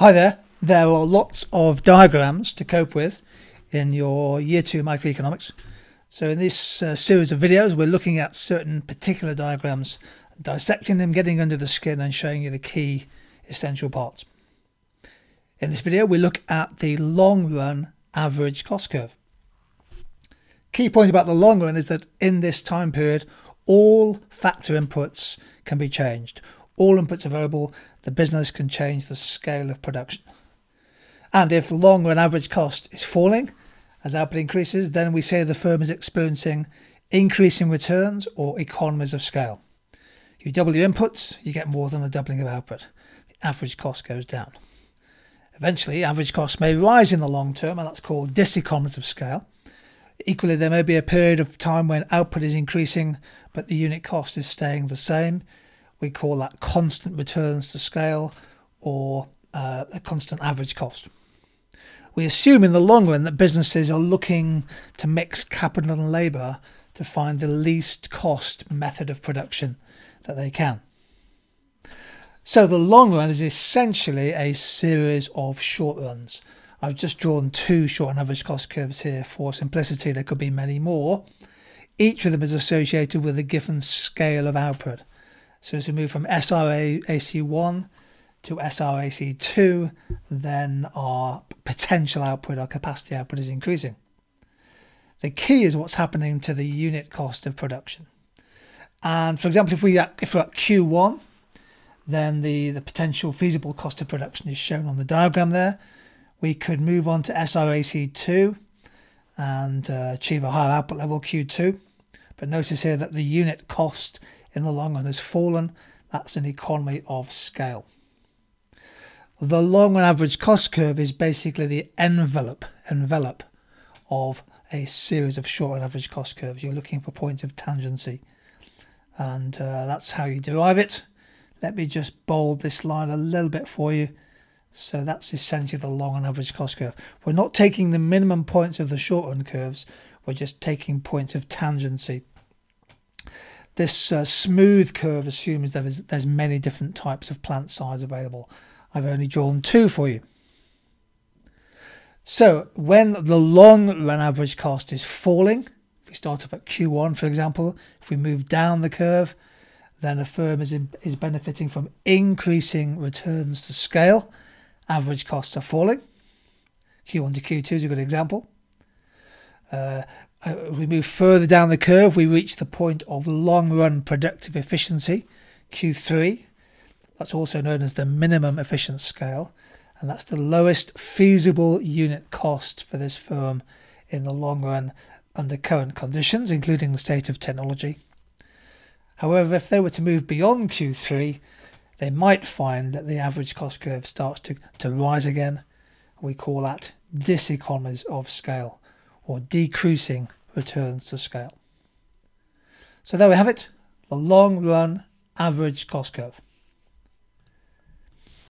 Hi there. There are lots of diagrams to cope with in your Year 2 Microeconomics. So in this uh, series of videos, we're looking at certain particular diagrams, dissecting them, getting under the skin and showing you the key essential parts. In this video, we look at the long run average cost curve. Key point about the long run is that in this time period, all factor inputs can be changed all inputs are variable, the business can change the scale of production. And if long run average cost is falling as output increases, then we say the firm is experiencing increasing returns or economies of scale. You double your inputs, you get more than a doubling of output. The average cost goes down. Eventually, average costs may rise in the long term, and that's called diseconomies of scale. Equally, there may be a period of time when output is increasing, but the unit cost is staying the same we call that constant returns to scale or uh, a constant average cost. We assume in the long run that businesses are looking to mix capital and labour to find the least cost method of production that they can. So the long run is essentially a series of short runs. I've just drawn two short and average cost curves here for simplicity. There could be many more. Each of them is associated with a given scale of output. So as we move from SRAC1 to SRAC2, then our potential output, our capacity output is increasing. The key is what's happening to the unit cost of production. And for example, if, we at, if we're at Q1, then the, the potential feasible cost of production is shown on the diagram there. We could move on to SRAC2 and uh, achieve a higher output level Q2. But notice here that the unit cost in the long run has fallen. That's an economy of scale. The long run average cost curve is basically the envelope, envelope of a series of short and average cost curves. You're looking for points of tangency, and uh, that's how you derive it. Let me just bold this line a little bit for you. So that's essentially the long and average cost curve. We're not taking the minimum points of the short run curves, we're just taking points of tangency. This uh, smooth curve assumes there is, there's many different types of plant size available. I've only drawn two for you. So when the long run average cost is falling, if we start off at Q1, for example, if we move down the curve, then a firm is, in, is benefiting from increasing returns to scale. Average costs are falling. Q1 to Q2 is a good example. Uh, uh, we move further down the curve, we reach the point of long run productive efficiency, Q3. That's also known as the minimum efficient scale, and that's the lowest feasible unit cost for this firm in the long run under current conditions, including the state of technology. However, if they were to move beyond Q3, they might find that the average cost curve starts to, to rise again. We call that diseconomies of scale or decreasing returns to scale. So there we have it, the long run average cost curve.